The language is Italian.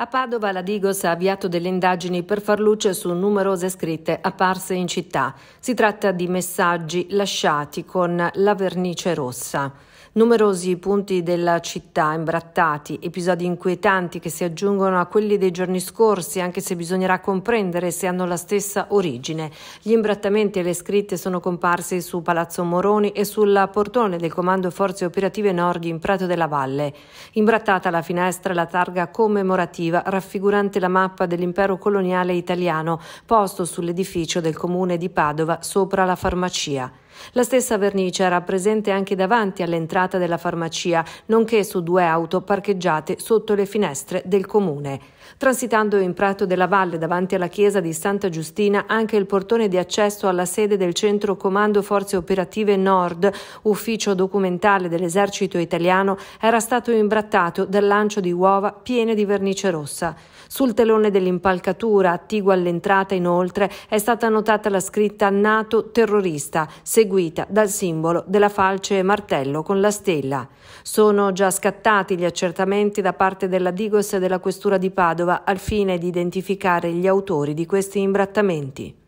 A Padova la Digos ha avviato delle indagini per far luce su numerose scritte apparse in città. Si tratta di messaggi lasciati con la vernice rossa. Numerosi punti della città imbrattati, episodi inquietanti che si aggiungono a quelli dei giorni scorsi, anche se bisognerà comprendere se hanno la stessa origine. Gli imbrattamenti e le scritte sono comparsi su Palazzo Moroni e sulla portone del Comando Forze Operative Nord in Prato della Valle. Imbrattata la finestra e la targa commemorativa informativa raffigurante la mappa dell'impero coloniale italiano posto sull'edificio del comune di Padova sopra la farmacia. La stessa vernice era presente anche davanti all'entrata della farmacia, nonché su due auto parcheggiate sotto le finestre del comune. Transitando in Prato della Valle davanti alla chiesa di Santa Giustina anche il portone di accesso alla sede del Centro Comando Forze Operative Nord, ufficio documentale dell'esercito italiano, era stato imbrattato dal lancio di uova piene di vernice rossa. Sul telone dell'impalcatura, attiguo all'entrata inoltre, è stata notata la scritta NATO terrorista, seguita seguita dal simbolo della falce e martello con la stella. Sono già scattati gli accertamenti da parte della Digos e della Questura di Padova al fine di identificare gli autori di questi imbrattamenti.